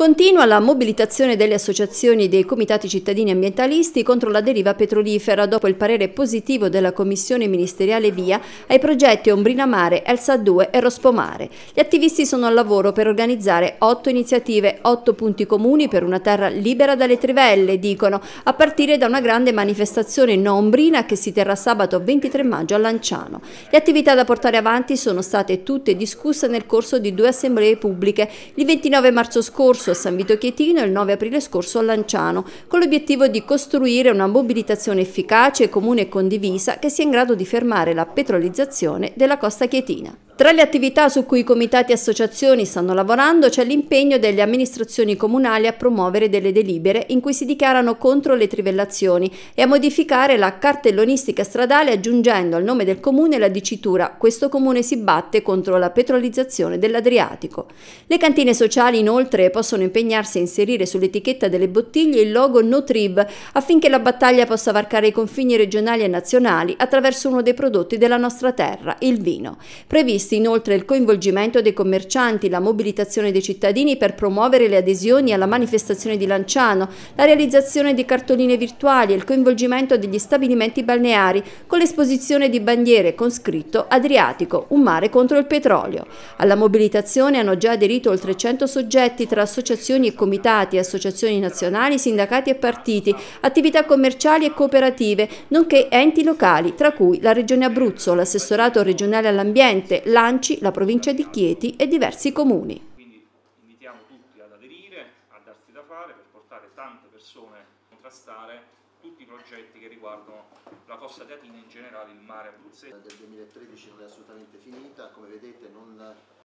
Continua la mobilitazione delle associazioni dei comitati cittadini ambientalisti contro la deriva petrolifera dopo il parere positivo della Commissione Ministeriale Via ai progetti Ombrina Mare, Elsa 2 e Rospomare. Gli attivisti sono al lavoro per organizzare otto iniziative, otto punti comuni per una terra libera dalle trivelle, dicono, a partire da una grande manifestazione no ombrina che si terrà sabato 23 maggio a Lanciano. Le attività da portare avanti sono state tutte discusse nel corso di due assemblee pubbliche. Il 29 marzo scorso a San Vito Chietino il 9 aprile scorso a Lanciano, con l'obiettivo di costruire una mobilitazione efficace, comune e condivisa che sia in grado di fermare la petrolizzazione della costa chietina. Tra le attività su cui i comitati e associazioni stanno lavorando c'è l'impegno delle amministrazioni comunali a promuovere delle delibere in cui si dichiarano contro le trivellazioni e a modificare la cartellonistica stradale aggiungendo al nome del comune la dicitura questo comune si batte contro la petrolizzazione dell'Adriatico. Le cantine sociali inoltre possono impegnarsi a inserire sull'etichetta delle bottiglie il logo NoTrib affinché la battaglia possa varcare i confini regionali e nazionali attraverso uno dei prodotti della nostra terra, il vino. Previsto previsti inoltre il coinvolgimento dei commercianti, la mobilitazione dei cittadini per promuovere le adesioni alla manifestazione di Lanciano, la realizzazione di cartoline virtuali e il coinvolgimento degli stabilimenti balneari con l'esposizione di bandiere con scritto Adriatico, un mare contro il petrolio. Alla mobilitazione hanno già aderito oltre 100 soggetti tra associazioni e comitati, associazioni nazionali, sindacati e partiti, attività commerciali e cooperative, nonché enti locali, tra cui la Regione Abruzzo, l'assessorato regionale all'ambiente, la l'Anci, la provincia di Chieti e diversi comuni. Quindi invitiamo tutti ad aderire, a darsi da fare per portare tante persone a contrastare tutti i progetti che riguardano la costa teatina e in generale il mare abruzzese. Del 2013 non è assolutamente finita, come vedete non